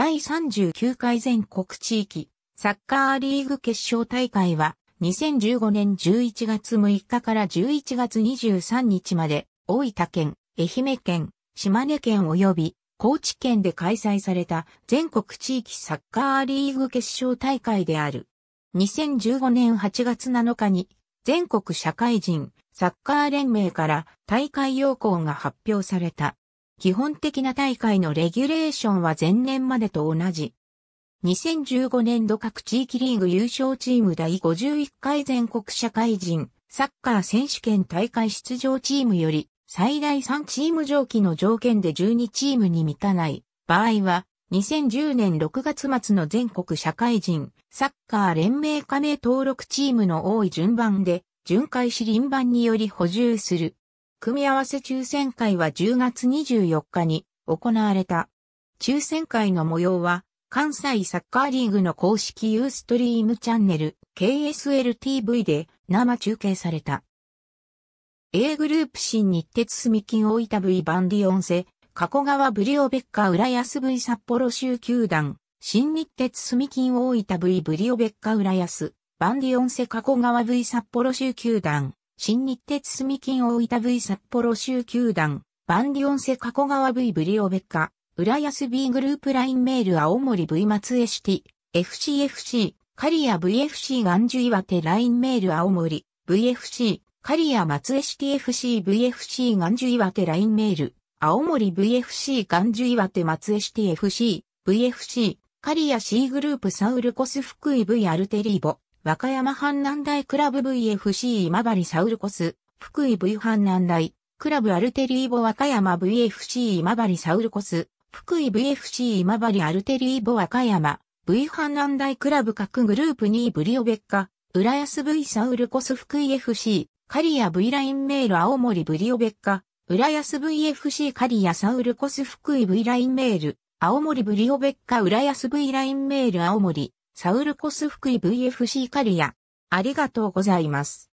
第39回全国地域サッカーリーグ決勝大会は2015年11月6日から11月23日まで大分県、愛媛県、島根県及び高知県で開催された全国地域サッカーリーグ決勝大会である。2015年8月7日に全国社会人サッカー連盟から大会要項が発表された。基本的な大会のレギュレーションは前年までと同じ。2015年度各地域リーグ優勝チーム第51回全国社会人サッカー選手権大会出場チームより最大3チーム上記の条件で12チームに満たない場合は2010年6月末の全国社会人サッカー連盟加盟登録チームの多い順番で巡回し輪番により補充する。組み合わせ抽選会は10月24日に行われた。抽選会の模様は、関西サッカーリーグの公式ユーストリームチャンネル KSLTV で生中継された。A グループ新日鉄住金大分 V バンディオンセ、加古川ブリオベッカ浦安 V 札幌州球団、新日鉄住金大分 V ブリオベッカ浦安、バンディオンセ加古川 V 札幌州球団、新日鉄住金大分 V 札幌州球団、バンディオンセ加古川 V ブリオベッカ、浦安 B グループラインメール青森 V 松江シティ、FCFC、カリア VFC ガンジュ岩手ラインメール青森、VFC、カリア松江シティ FC VFC ガンジュ岩手ラインメール、青森 VFC ガンジュ岩手松江シティ FC、VFC、カリア C グループサウルコス福井 V アルテリーボ、和歌山阪南大クラブ VFC 今治サウルコス、福井 V 阪南大、クラブアルテリーボ和歌山 VFC 今治サウルコス、福井 VFC 今治アルテリーボ和歌山、V 阪南大クラブ各グループ2位ブリオベッカ、浦安 V サウルコス福井 FC、カリア V ラインメール青森ブリオベッカ、浦安 VFC カリアサウルコス福井 V ラインメール、青森ブリオベッカ浦安 V ラインメール青森、サウルコス福井 VFC カリア。ありがとうございます。